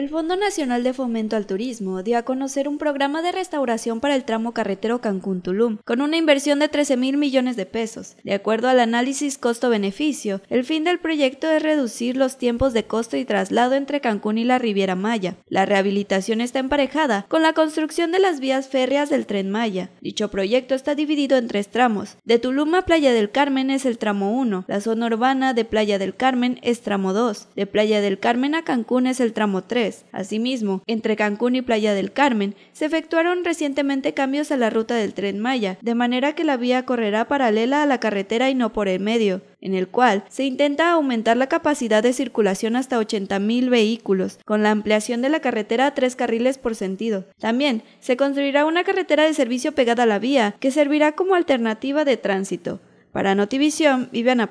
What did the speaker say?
El Fondo Nacional de Fomento al Turismo dio a conocer un programa de restauración para el tramo carretero Cancún-Tulum, con una inversión de 13 mil millones de pesos. De acuerdo al análisis costo-beneficio, el fin del proyecto es reducir los tiempos de costo y traslado entre Cancún y la Riviera Maya. La rehabilitación está emparejada con la construcción de las vías férreas del Tren Maya. Dicho proyecto está dividido en tres tramos. De Tulum a Playa del Carmen es el tramo 1, la zona urbana de Playa del Carmen es tramo 2, de Playa del Carmen a Cancún es el tramo 3. Asimismo, entre Cancún y Playa del Carmen, se efectuaron recientemente cambios a la ruta del tren Maya, de manera que la vía correrá paralela a la carretera y no por el medio en el cual se intenta aumentar la capacidad de circulación hasta 80.000 vehículos, con la ampliación de la carretera a tres carriles por sentido. También se construirá una carretera de servicio pegada a la vía, que servirá como alternativa de tránsito. Para Notivisión, Viviana